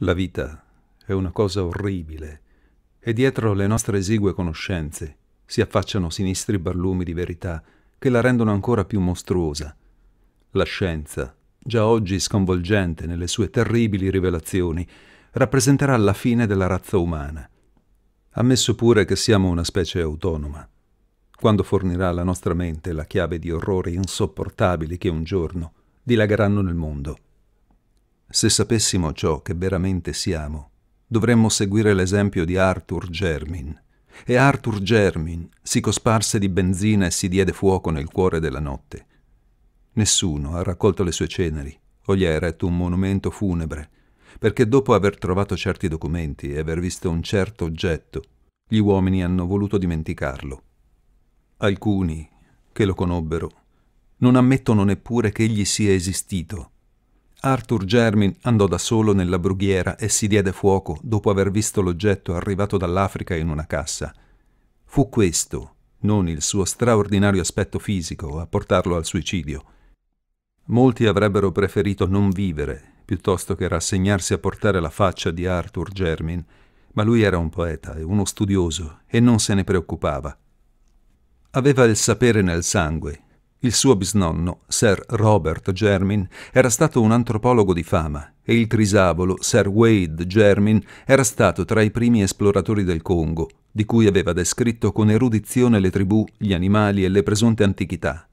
La vita è una cosa orribile e dietro le nostre esigue conoscenze si affacciano sinistri barlumi di verità che la rendono ancora più mostruosa. La scienza, già oggi sconvolgente nelle sue terribili rivelazioni, rappresenterà la fine della razza umana. Ammesso pure che siamo una specie autonoma, quando fornirà alla nostra mente la chiave di orrori insopportabili che un giorno dilagheranno nel mondo. Se sapessimo ciò che veramente siamo, dovremmo seguire l'esempio di Arthur Germin. E Arthur Germin si cosparse di benzina e si diede fuoco nel cuore della notte. Nessuno ha raccolto le sue ceneri o gli ha eretto un monumento funebre, perché dopo aver trovato certi documenti e aver visto un certo oggetto, gli uomini hanno voluto dimenticarlo. Alcuni, che lo conobbero, non ammettono neppure che egli sia esistito Arthur Germin andò da solo nella brughiera e si diede fuoco dopo aver visto l'oggetto arrivato dall'Africa in una cassa. Fu questo, non il suo straordinario aspetto fisico, a portarlo al suicidio. Molti avrebbero preferito non vivere piuttosto che rassegnarsi a portare la faccia di Arthur Germin, ma lui era un poeta e uno studioso e non se ne preoccupava. Aveva il sapere nel sangue il suo bisnonno, Sir Robert Germin, era stato un antropologo di fama e il trisavolo Sir Wade Germin era stato tra i primi esploratori del Congo, di cui aveva descritto con erudizione le tribù, gli animali e le presunte antichità.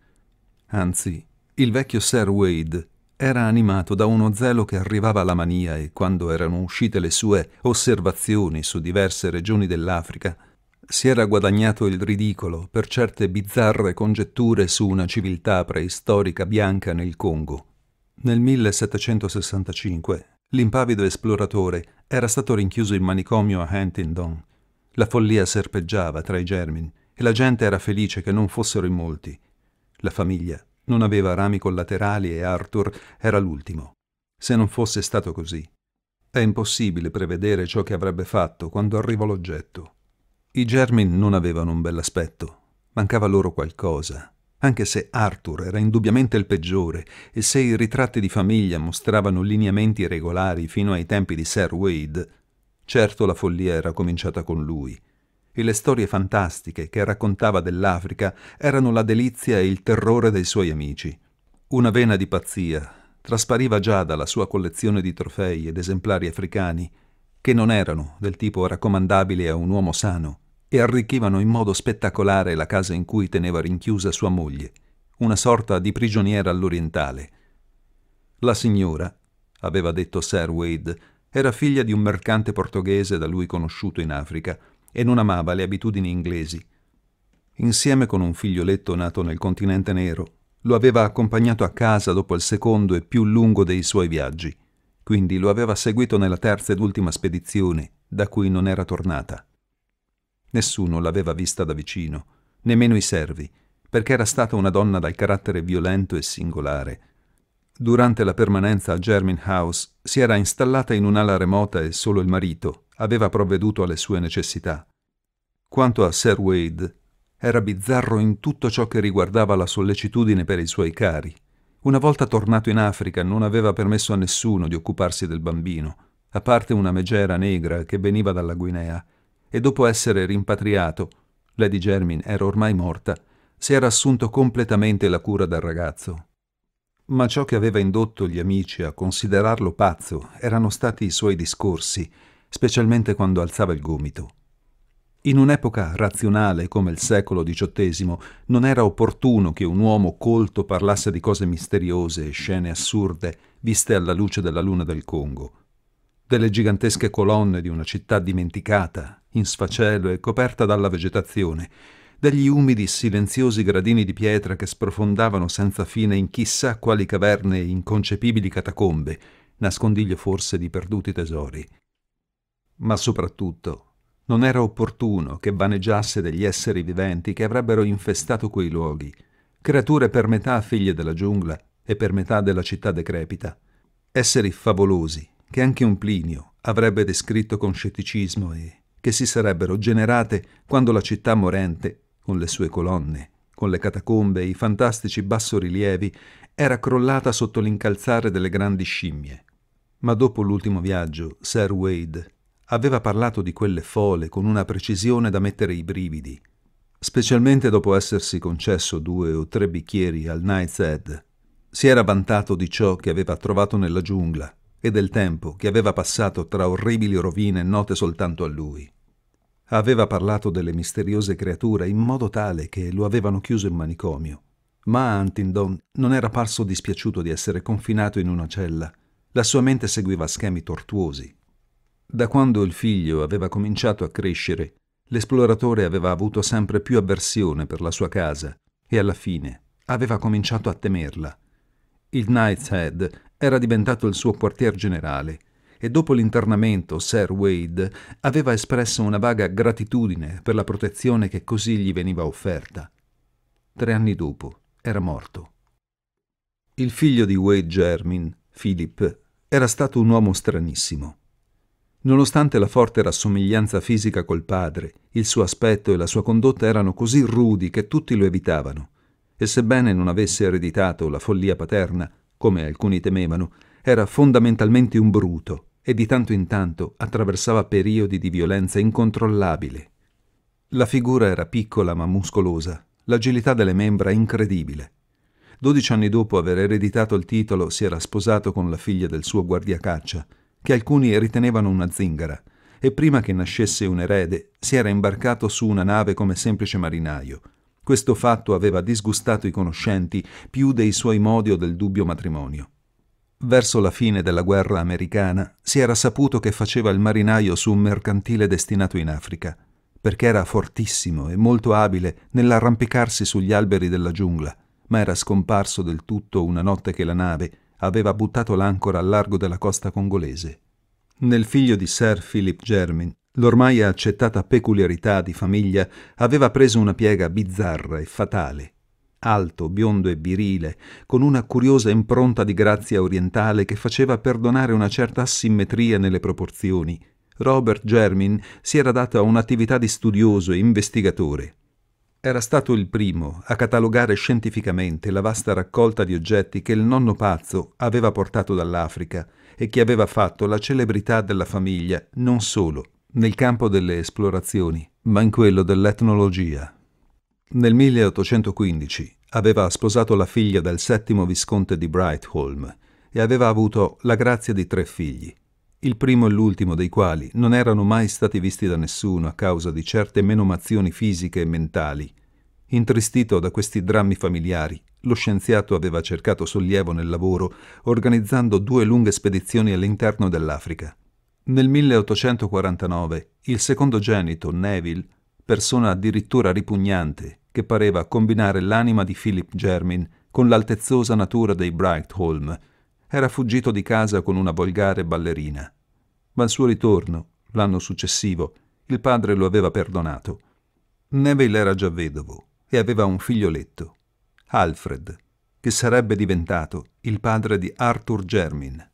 Anzi, il vecchio Sir Wade era animato da uno zelo che arrivava alla mania e quando erano uscite le sue osservazioni su diverse regioni dell'Africa, si era guadagnato il ridicolo per certe bizzarre congetture su una civiltà preistorica bianca nel Congo. Nel 1765 l'impavido esploratore era stato rinchiuso in manicomio a Huntingdon. La follia serpeggiava tra i Germin e la gente era felice che non fossero in molti. La famiglia non aveva rami collaterali e Arthur era l'ultimo. Se non fosse stato così, è impossibile prevedere ciò che avrebbe fatto quando arrivò l'oggetto. I germi non avevano un bell'aspetto, mancava loro qualcosa, anche se Arthur era indubbiamente il peggiore e se i ritratti di famiglia mostravano lineamenti regolari fino ai tempi di Sir Wade, certo la follia era cominciata con lui e le storie fantastiche che raccontava dell'Africa erano la delizia e il terrore dei suoi amici. Una vena di pazzia traspariva già dalla sua collezione di trofei ed esemplari africani, che non erano del tipo raccomandabile a un uomo sano, e arricchivano in modo spettacolare la casa in cui teneva rinchiusa sua moglie, una sorta di prigioniera all'orientale. La signora, aveva detto Sir Wade, era figlia di un mercante portoghese da lui conosciuto in Africa e non amava le abitudini inglesi. Insieme con un figlioletto nato nel continente nero, lo aveva accompagnato a casa dopo il secondo e più lungo dei suoi viaggi, quindi lo aveva seguito nella terza ed ultima spedizione da cui non era tornata. Nessuno l'aveva vista da vicino, nemmeno i servi, perché era stata una donna dal carattere violento e singolare. Durante la permanenza a Germin House si era installata in un'ala remota e solo il marito aveva provveduto alle sue necessità. Quanto a Sir Wade, era bizzarro in tutto ciò che riguardava la sollecitudine per i suoi cari. Una volta tornato in Africa non aveva permesso a nessuno di occuparsi del bambino, a parte una megera negra che veniva dalla Guinea e dopo essere rimpatriato, Lady Germin era ormai morta, si era assunto completamente la cura del ragazzo. Ma ciò che aveva indotto gli amici a considerarlo pazzo erano stati i suoi discorsi, specialmente quando alzava il gomito. In un'epoca razionale come il secolo XVIII non era opportuno che un uomo colto parlasse di cose misteriose e scene assurde viste alla luce della luna del Congo, delle gigantesche colonne di una città dimenticata, in sfacello e coperta dalla vegetazione, dagli umidi silenziosi gradini di pietra che sprofondavano senza fine in chissà quali caverne e inconcepibili catacombe, nascondiglio forse di perduti tesori. Ma soprattutto non era opportuno che vaneggiasse degli esseri viventi che avrebbero infestato quei luoghi, creature per metà figlie della giungla e per metà della città decrepita, esseri favolosi che anche un Plinio avrebbe descritto con scetticismo e che si sarebbero generate quando la città morente, con le sue colonne, con le catacombe e i fantastici bassorilievi, era crollata sotto l'incalzare delle grandi scimmie. Ma dopo l'ultimo viaggio, Sir Wade aveva parlato di quelle fole con una precisione da mettere i brividi, specialmente dopo essersi concesso due o tre bicchieri al Night's Head. Si era vantato di ciò che aveva trovato nella giungla e del tempo che aveva passato tra orribili rovine note soltanto a lui. Aveva parlato delle misteriose creature in modo tale che lo avevano chiuso in manicomio, ma Huntingdon non era parso dispiaciuto di essere confinato in una cella. La sua mente seguiva schemi tortuosi. Da quando il figlio aveva cominciato a crescere, l'esploratore aveva avuto sempre più avversione per la sua casa e alla fine aveva cominciato a temerla. Il Knight's Head era diventato il suo quartier generale e dopo l'internamento Sir Wade aveva espresso una vaga gratitudine per la protezione che così gli veniva offerta. Tre anni dopo era morto. Il figlio di Wade Germin, Philip, era stato un uomo stranissimo. Nonostante la forte rassomiglianza fisica col padre, il suo aspetto e la sua condotta erano così rudi che tutti lo evitavano. E sebbene non avesse ereditato la follia paterna, come alcuni temevano, era fondamentalmente un bruto, e di tanto in tanto attraversava periodi di violenza incontrollabile. La figura era piccola ma muscolosa, l'agilità delle membra incredibile. Dodici anni dopo aver ereditato il titolo si era sposato con la figlia del suo guardiacaccia, che alcuni ritenevano una zingara, e prima che nascesse un erede si era imbarcato su una nave come semplice marinaio. Questo fatto aveva disgustato i conoscenti più dei suoi modi o del dubbio matrimonio. Verso la fine della guerra americana si era saputo che faceva il marinaio su un mercantile destinato in Africa, perché era fortissimo e molto abile nell'arrampicarsi sugli alberi della giungla, ma era scomparso del tutto una notte che la nave aveva buttato l'ancora al largo della costa congolese. Nel figlio di Sir Philip Germin, l'ormai accettata peculiarità di famiglia aveva preso una piega bizzarra e fatale alto, biondo e virile, con una curiosa impronta di grazia orientale che faceva perdonare una certa asimmetria nelle proporzioni, Robert Germin si era dato a un'attività di studioso e investigatore. Era stato il primo a catalogare scientificamente la vasta raccolta di oggetti che il nonno pazzo aveva portato dall'Africa e che aveva fatto la celebrità della famiglia non solo nel campo delle esplorazioni, ma in quello dell'etnologia. Nel 1815 aveva sposato la figlia del settimo visconte di Brightholm e aveva avuto la grazia di tre figli, il primo e l'ultimo dei quali non erano mai stati visti da nessuno a causa di certe menomazioni fisiche e mentali. Intristito da questi drammi familiari, lo scienziato aveva cercato sollievo nel lavoro organizzando due lunghe spedizioni all'interno dell'Africa. Nel 1849 il secondogenito Neville, persona addirittura ripugnante che pareva combinare l'anima di Philip Germin con l'altezzosa natura dei Brightholm. Era fuggito di casa con una volgare ballerina. Ma al suo ritorno, l'anno successivo, il padre lo aveva perdonato. Neville era già vedovo e aveva un figlioletto, Alfred, che sarebbe diventato il padre di Arthur Germin.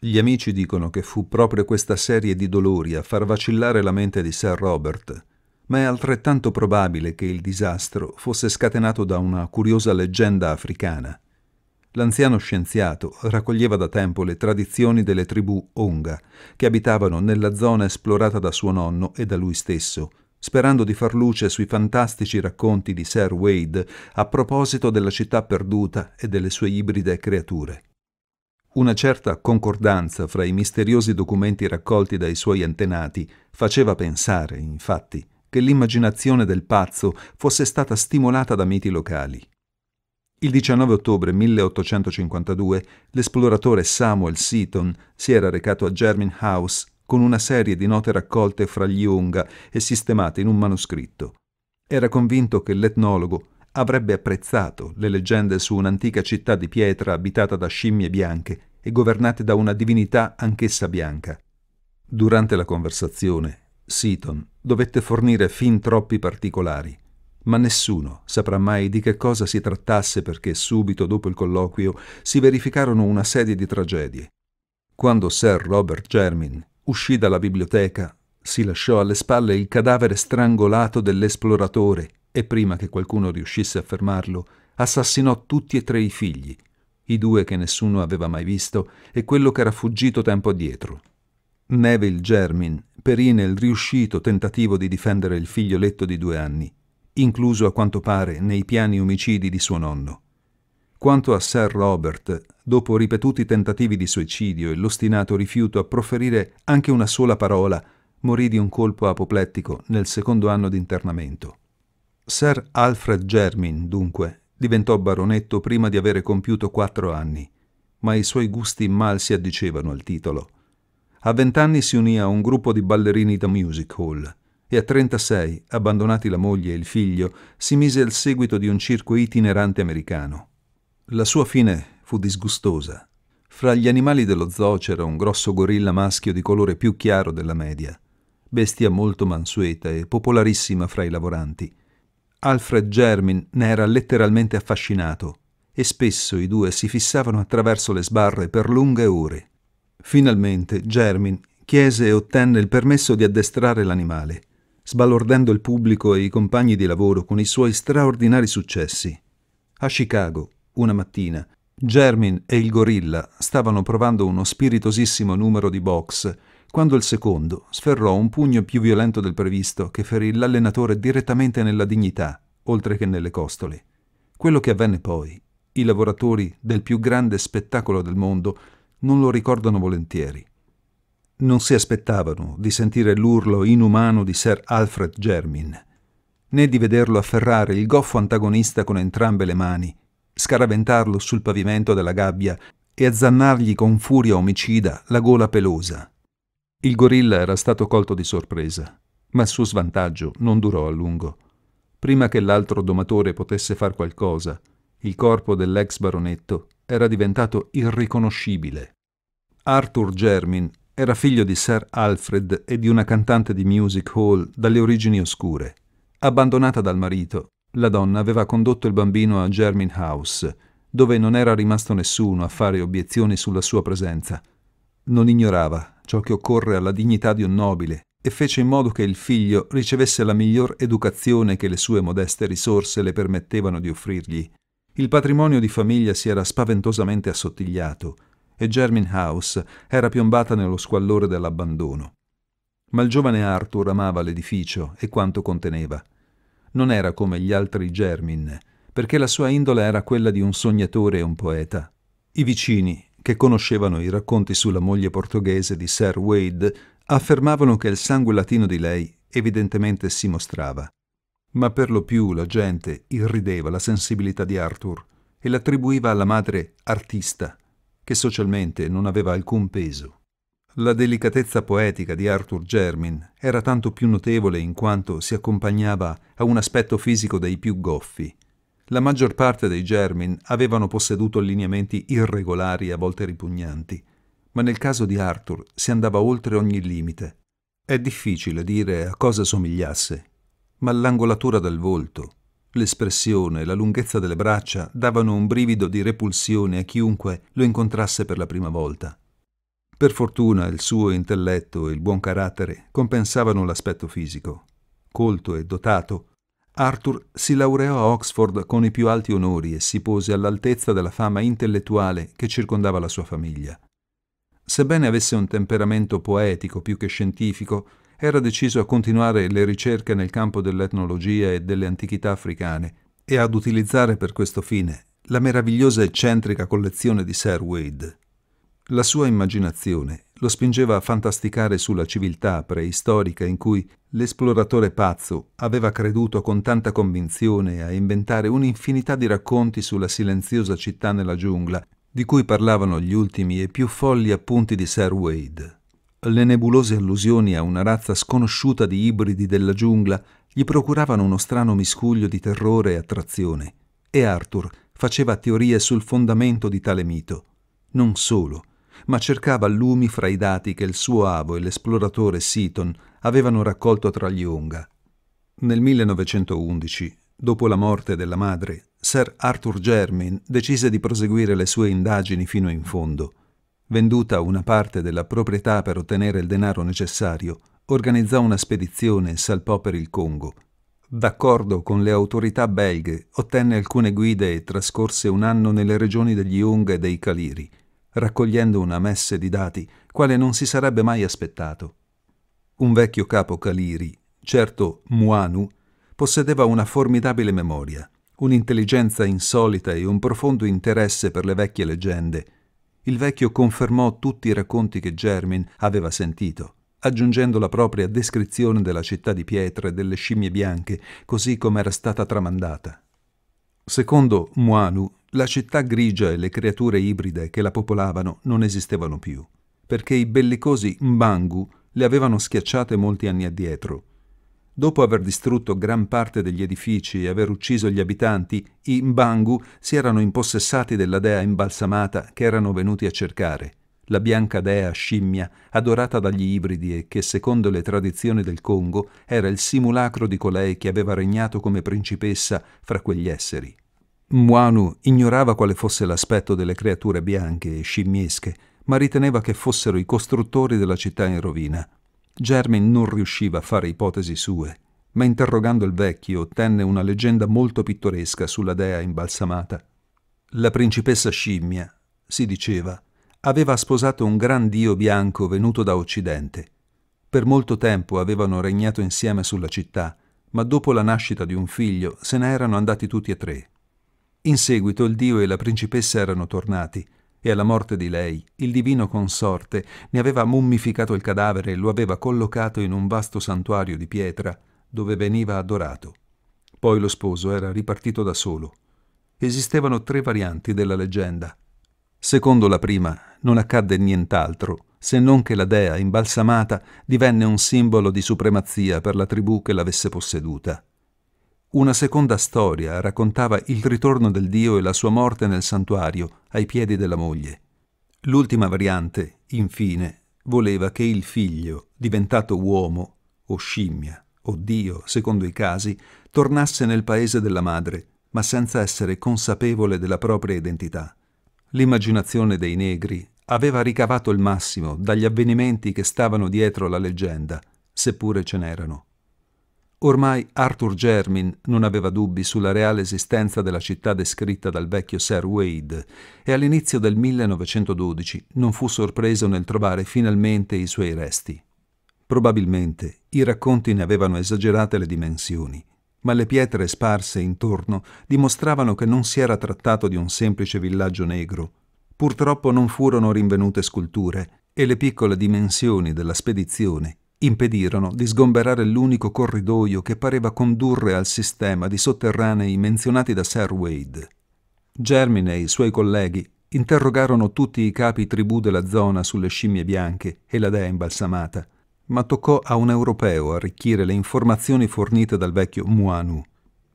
Gli amici dicono che fu proprio questa serie di dolori a far vacillare la mente di Sir Robert ma è altrettanto probabile che il disastro fosse scatenato da una curiosa leggenda africana. L'anziano scienziato raccoglieva da tempo le tradizioni delle tribù Onga, che abitavano nella zona esplorata da suo nonno e da lui stesso, sperando di far luce sui fantastici racconti di Sir Wade a proposito della città perduta e delle sue ibride creature. Una certa concordanza fra i misteriosi documenti raccolti dai suoi antenati faceva pensare, infatti, che l'immaginazione del pazzo fosse stata stimolata da miti locali. Il 19 ottobre 1852 l'esploratore Samuel Seaton si era recato a German House con una serie di note raccolte fra gli Unga e sistemate in un manoscritto. Era convinto che l'etnologo avrebbe apprezzato le leggende su un'antica città di pietra abitata da scimmie bianche e governate da una divinità anch'essa bianca. Durante la conversazione, Seaton dovette fornire fin troppi particolari, ma nessuno saprà mai di che cosa si trattasse perché subito dopo il colloquio si verificarono una serie di tragedie. Quando Sir Robert Germin uscì dalla biblioteca, si lasciò alle spalle il cadavere strangolato dell'esploratore e prima che qualcuno riuscisse a fermarlo, assassinò tutti e tre i figli, i due che nessuno aveva mai visto e quello che era fuggito tempo addietro. Neville Germin perì nel riuscito tentativo di difendere il figlioletto di due anni, incluso a quanto pare nei piani omicidi di suo nonno. Quanto a Sir Robert, dopo ripetuti tentativi di suicidio e l'ostinato rifiuto a proferire anche una sola parola, morì di un colpo apoplettico nel secondo anno di internamento. Sir Alfred Germin, dunque, diventò baronetto prima di avere compiuto quattro anni, ma i suoi gusti mal si addicevano al titolo – a 20 anni si unì a un gruppo di ballerini da music hall e a 36, abbandonati la moglie e il figlio, si mise al seguito di un circo itinerante americano. La sua fine fu disgustosa. Fra gli animali dello zoo c'era un grosso gorilla maschio di colore più chiaro della media, bestia molto mansueta e popolarissima fra i lavoranti. Alfred Germin ne era letteralmente affascinato e spesso i due si fissavano attraverso le sbarre per lunghe ore. Finalmente Germin chiese e ottenne il permesso di addestrare l'animale, sbalordendo il pubblico e i compagni di lavoro con i suoi straordinari successi. A Chicago, una mattina, Germin e il gorilla stavano provando uno spiritosissimo numero di box quando il secondo sferrò un pugno più violento del previsto che ferì l'allenatore direttamente nella dignità, oltre che nelle costole. Quello che avvenne poi, i lavoratori del più grande spettacolo del mondo non lo ricordano volentieri. Non si aspettavano di sentire l'urlo inumano di Sir Alfred Germin, né di vederlo afferrare il goffo antagonista con entrambe le mani, scaraventarlo sul pavimento della gabbia e azzannargli con furia omicida la gola pelosa. Il gorilla era stato colto di sorpresa, ma il suo svantaggio non durò a lungo. Prima che l'altro domatore potesse far qualcosa, il corpo dell'ex baronetto era diventato irriconoscibile. Arthur Germin era figlio di Sir Alfred e di una cantante di music hall dalle origini oscure. Abbandonata dal marito, la donna aveva condotto il bambino a Germin House, dove non era rimasto nessuno a fare obiezioni sulla sua presenza. Non ignorava ciò che occorre alla dignità di un nobile e fece in modo che il figlio ricevesse la miglior educazione che le sue modeste risorse le permettevano di offrirgli. Il patrimonio di famiglia si era spaventosamente assottigliato e Germin House era piombata nello squallore dell'abbandono. Ma il giovane Arthur amava l'edificio e quanto conteneva. Non era come gli altri Germin, perché la sua indole era quella di un sognatore e un poeta. I vicini, che conoscevano i racconti sulla moglie portoghese di Sir Wade, affermavano che il sangue latino di lei evidentemente si mostrava ma per lo più la gente irrideva la sensibilità di Arthur e l'attribuiva alla madre artista, che socialmente non aveva alcun peso. La delicatezza poetica di Arthur Germin era tanto più notevole in quanto si accompagnava a un aspetto fisico dei più goffi. La maggior parte dei Germin avevano posseduto allineamenti irregolari a volte ripugnanti, ma nel caso di Arthur si andava oltre ogni limite. È difficile dire a cosa somigliasse ma l'angolatura del volto, l'espressione e la lunghezza delle braccia davano un brivido di repulsione a chiunque lo incontrasse per la prima volta. Per fortuna il suo intelletto e il buon carattere compensavano l'aspetto fisico. Colto e dotato, Arthur si laureò a Oxford con i più alti onori e si pose all'altezza della fama intellettuale che circondava la sua famiglia. Sebbene avesse un temperamento poetico più che scientifico, era deciso a continuare le ricerche nel campo dell'etnologia e delle antichità africane e ad utilizzare per questo fine la meravigliosa eccentrica collezione di Sir Wade. La sua immaginazione lo spingeva a fantasticare sulla civiltà preistorica in cui l'esploratore pazzo aveva creduto con tanta convinzione a inventare un'infinità di racconti sulla silenziosa città nella giungla, di cui parlavano gli ultimi e più folli appunti di Sir Wade le nebulose allusioni a una razza sconosciuta di ibridi della giungla gli procuravano uno strano miscuglio di terrore e attrazione, e Arthur faceva teorie sul fondamento di tale mito. Non solo, ma cercava lumi fra i dati che il suo avo e l'esploratore Seaton avevano raccolto tra gli Onga. Nel 1911, dopo la morte della madre, Sir Arthur Germain decise di proseguire le sue indagini fino in fondo – venduta una parte della proprietà per ottenere il denaro necessario, organizzò una spedizione e salpò per il Congo. D'accordo con le autorità belghe, ottenne alcune guide e trascorse un anno nelle regioni degli Ung e dei Kaliri, raccogliendo una messe di dati quale non si sarebbe mai aspettato. Un vecchio capo Kaliri, certo Muanu, possedeva una formidabile memoria, un'intelligenza insolita e un profondo interesse per le vecchie leggende, il vecchio confermò tutti i racconti che Germin aveva sentito, aggiungendo la propria descrizione della città di pietra e delle scimmie bianche, così come era stata tramandata. Secondo Muanu, la città grigia e le creature ibride che la popolavano non esistevano più, perché i bellicosi Mbangu le avevano schiacciate molti anni addietro Dopo aver distrutto gran parte degli edifici e aver ucciso gli abitanti, i Mbangu si erano impossessati della dea imbalsamata che erano venuti a cercare, la bianca dea scimmia adorata dagli ibridi e che, secondo le tradizioni del Congo, era il simulacro di colei che aveva regnato come principessa fra quegli esseri. Muanu ignorava quale fosse l'aspetto delle creature bianche e scimmiesche, ma riteneva che fossero i costruttori della città in rovina, Germin non riusciva a fare ipotesi sue, ma interrogando il vecchio ottenne una leggenda molto pittoresca sulla dea imbalsamata. La principessa scimmia, si diceva, aveva sposato un gran dio bianco venuto da Occidente. Per molto tempo avevano regnato insieme sulla città, ma dopo la nascita di un figlio se ne erano andati tutti e tre. In seguito il dio e la principessa erano tornati e alla morte di lei il divino consorte ne aveva mummificato il cadavere e lo aveva collocato in un vasto santuario di pietra dove veniva adorato. Poi lo sposo era ripartito da solo. Esistevano tre varianti della leggenda. Secondo la prima, non accadde nient'altro se non che la dea imbalsamata divenne un simbolo di supremazia per la tribù che l'avesse posseduta. Una seconda storia raccontava il ritorno del dio e la sua morte nel santuario, ai piedi della moglie. L'ultima variante, infine, voleva che il figlio, diventato uomo, o scimmia, o dio, secondo i casi, tornasse nel paese della madre, ma senza essere consapevole della propria identità. L'immaginazione dei negri aveva ricavato il massimo dagli avvenimenti che stavano dietro la leggenda, seppure ce n'erano. Ormai Arthur Germin non aveva dubbi sulla reale esistenza della città descritta dal vecchio Sir Wade e all'inizio del 1912 non fu sorpreso nel trovare finalmente i suoi resti. Probabilmente i racconti ne avevano esagerate le dimensioni, ma le pietre sparse intorno dimostravano che non si era trattato di un semplice villaggio negro. Purtroppo non furono rinvenute sculture e le piccole dimensioni della spedizione impedirono di sgomberare l'unico corridoio che pareva condurre al sistema di sotterranei menzionati da Sir Wade. Germine e i suoi colleghi interrogarono tutti i capi tribù della zona sulle scimmie bianche e la dea imbalsamata, ma toccò a un europeo arricchire le informazioni fornite dal vecchio Muanu.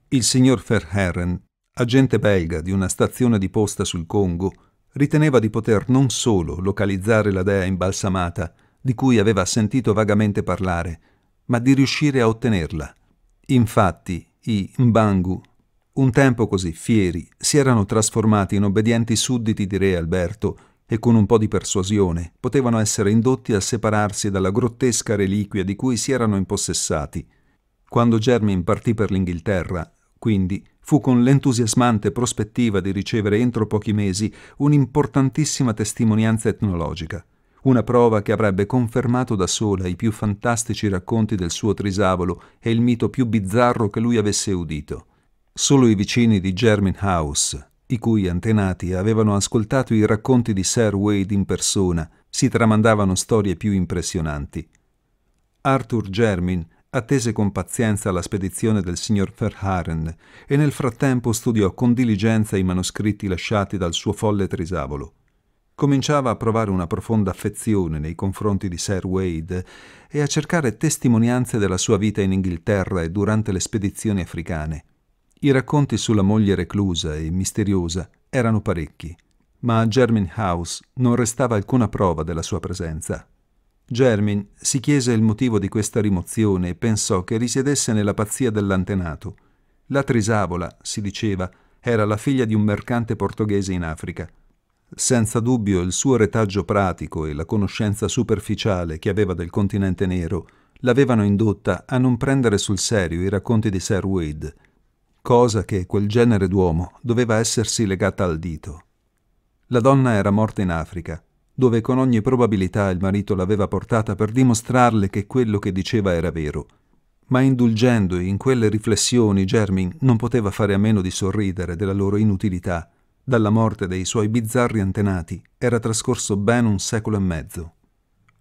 Il signor Ferheren, agente belga di una stazione di posta sul Congo, riteneva di poter non solo localizzare la dea imbalsamata, di cui aveva sentito vagamente parlare, ma di riuscire a ottenerla. Infatti, i Mbangu, un tempo così fieri, si erano trasformati in obbedienti sudditi di Re Alberto e con un po' di persuasione potevano essere indotti a separarsi dalla grottesca reliquia di cui si erano impossessati. Quando Germin partì per l'Inghilterra, quindi, fu con l'entusiasmante prospettiva di ricevere entro pochi mesi un'importantissima testimonianza etnologica una prova che avrebbe confermato da sola i più fantastici racconti del suo trisavolo e il mito più bizzarro che lui avesse udito. Solo i vicini di Germin House, i cui antenati avevano ascoltato i racconti di Sir Wade in persona, si tramandavano storie più impressionanti. Arthur Germin attese con pazienza la spedizione del signor Verharen e nel frattempo studiò con diligenza i manoscritti lasciati dal suo folle trisavolo cominciava a provare una profonda affezione nei confronti di Sir Wade e a cercare testimonianze della sua vita in Inghilterra e durante le spedizioni africane. I racconti sulla moglie reclusa e misteriosa erano parecchi, ma a Germin House non restava alcuna prova della sua presenza. Germin si chiese il motivo di questa rimozione e pensò che risiedesse nella pazzia dell'antenato. La Trisavola, si diceva, era la figlia di un mercante portoghese in Africa. Senza dubbio il suo retaggio pratico e la conoscenza superficiale che aveva del continente nero l'avevano indotta a non prendere sul serio i racconti di Sir Wade, cosa che quel genere d'uomo doveva essersi legata al dito. La donna era morta in Africa, dove con ogni probabilità il marito l'aveva portata per dimostrarle che quello che diceva era vero. Ma indulgendo in quelle riflessioni, Germin non poteva fare a meno di sorridere della loro inutilità dalla morte dei suoi bizzarri antenati era trascorso ben un secolo e mezzo.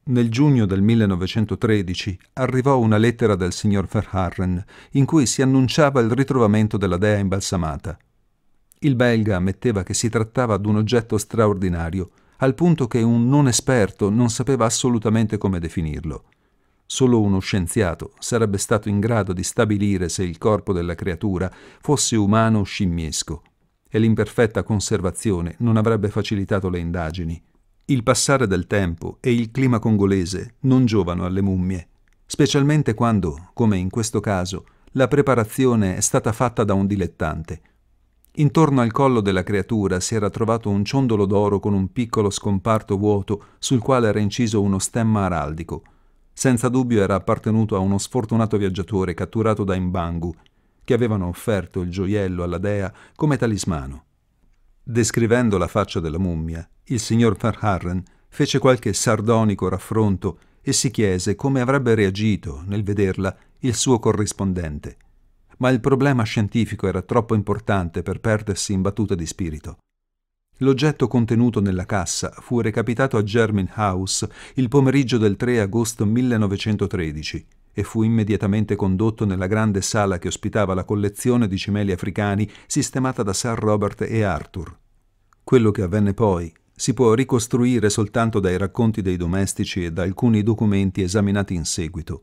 Nel giugno del 1913 arrivò una lettera dal signor Verharren in cui si annunciava il ritrovamento della dea imbalsamata. Il belga ammetteva che si trattava di un oggetto straordinario, al punto che un non esperto non sapeva assolutamente come definirlo. Solo uno scienziato sarebbe stato in grado di stabilire se il corpo della creatura fosse umano o scimmiesco e l'imperfetta conservazione non avrebbe facilitato le indagini. Il passare del tempo e il clima congolese non giovano alle mummie, specialmente quando, come in questo caso, la preparazione è stata fatta da un dilettante. Intorno al collo della creatura si era trovato un ciondolo d'oro con un piccolo scomparto vuoto sul quale era inciso uno stemma araldico. Senza dubbio era appartenuto a uno sfortunato viaggiatore catturato da Imbangu che avevano offerto il gioiello alla dea come talismano. Descrivendo la faccia della mummia, il signor Verharren fece qualche sardonico raffronto e si chiese come avrebbe reagito nel vederla il suo corrispondente. Ma il problema scientifico era troppo importante per perdersi in battute di spirito. L'oggetto contenuto nella cassa fu recapitato a Germin House il pomeriggio del 3 agosto 1913 e fu immediatamente condotto nella grande sala che ospitava la collezione di cimeli africani sistemata da Sir Robert e Arthur. Quello che avvenne poi si può ricostruire soltanto dai racconti dei domestici e da alcuni documenti esaminati in seguito.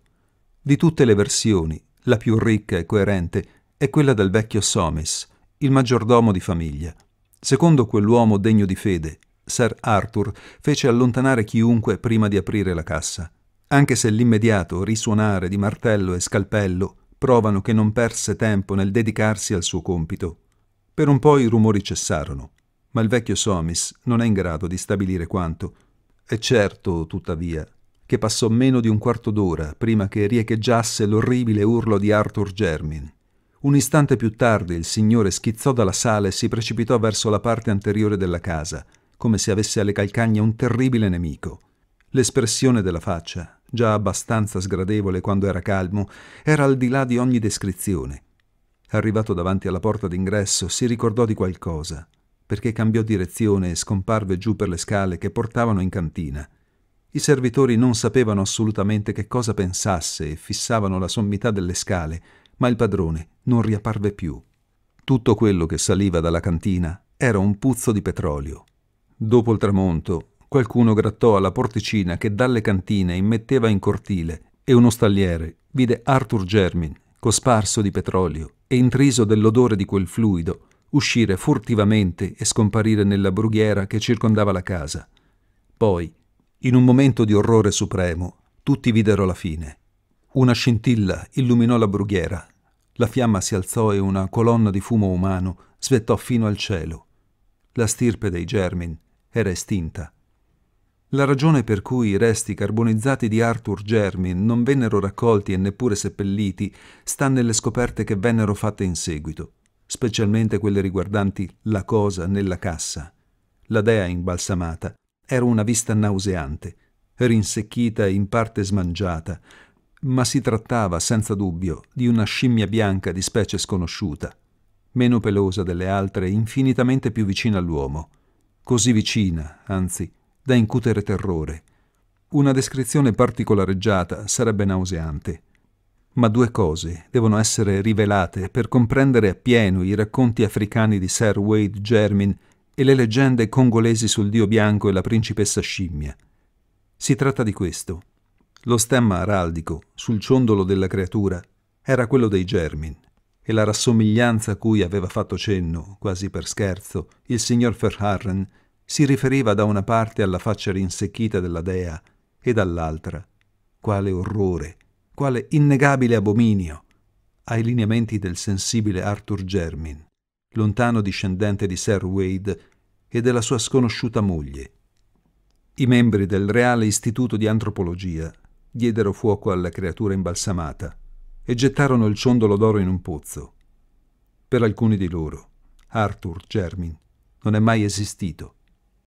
Di tutte le versioni, la più ricca e coerente è quella del vecchio Somis, il maggiordomo di famiglia. Secondo quell'uomo degno di fede, Sir Arthur fece allontanare chiunque prima di aprire la cassa anche se l'immediato risuonare di martello e scalpello provano che non perse tempo nel dedicarsi al suo compito. Per un po' i rumori cessarono, ma il vecchio Somis non è in grado di stabilire quanto. È certo, tuttavia, che passò meno di un quarto d'ora prima che riecheggiasse l'orribile urlo di Arthur Germin. Un istante più tardi il signore schizzò dalla sala e si precipitò verso la parte anteriore della casa, come se avesse alle calcagne un terribile nemico. L'espressione della faccia già abbastanza sgradevole quando era calmo, era al di là di ogni descrizione. Arrivato davanti alla porta d'ingresso, si ricordò di qualcosa, perché cambiò direzione e scomparve giù per le scale che portavano in cantina. I servitori non sapevano assolutamente che cosa pensasse e fissavano la sommità delle scale, ma il padrone non riapparve più. Tutto quello che saliva dalla cantina era un puzzo di petrolio. Dopo il tramonto, Qualcuno grattò alla porticina che dalle cantine immetteva in cortile e uno stalliere vide Arthur Germin, cosparso di petrolio e intriso dell'odore di quel fluido, uscire furtivamente e scomparire nella brughiera che circondava la casa. Poi, in un momento di orrore supremo, tutti videro la fine. Una scintilla illuminò la brughiera. La fiamma si alzò e una colonna di fumo umano svettò fino al cielo. La stirpe dei Germin era estinta. La ragione per cui i resti carbonizzati di Arthur Germin non vennero raccolti e neppure seppelliti sta nelle scoperte che vennero fatte in seguito, specialmente quelle riguardanti la cosa nella cassa. La dea imbalsamata era una vista nauseante, rinsecchita e in parte smangiata, ma si trattava senza dubbio di una scimmia bianca di specie sconosciuta, meno pelosa delle altre e infinitamente più vicina all'uomo, così vicina, anzi, da incutere terrore. Una descrizione particolareggiata sarebbe nauseante. Ma due cose devono essere rivelate per comprendere appieno i racconti africani di Sir Wade Germin e le leggende congolesi sul dio bianco e la principessa scimmia. Si tratta di questo. Lo stemma araldico sul ciondolo della creatura era quello dei Germin e la rassomiglianza a cui aveva fatto cenno, quasi per scherzo, il signor Verharren si riferiva da una parte alla faccia rinsecchita della dea e dall'altra, quale orrore, quale innegabile abominio, ai lineamenti del sensibile Arthur Germin, lontano discendente di Sir Wade e della sua sconosciuta moglie. I membri del Reale Istituto di Antropologia diedero fuoco alla creatura imbalsamata e gettarono il ciondolo d'oro in un pozzo. Per alcuni di loro, Arthur Germin non è mai esistito.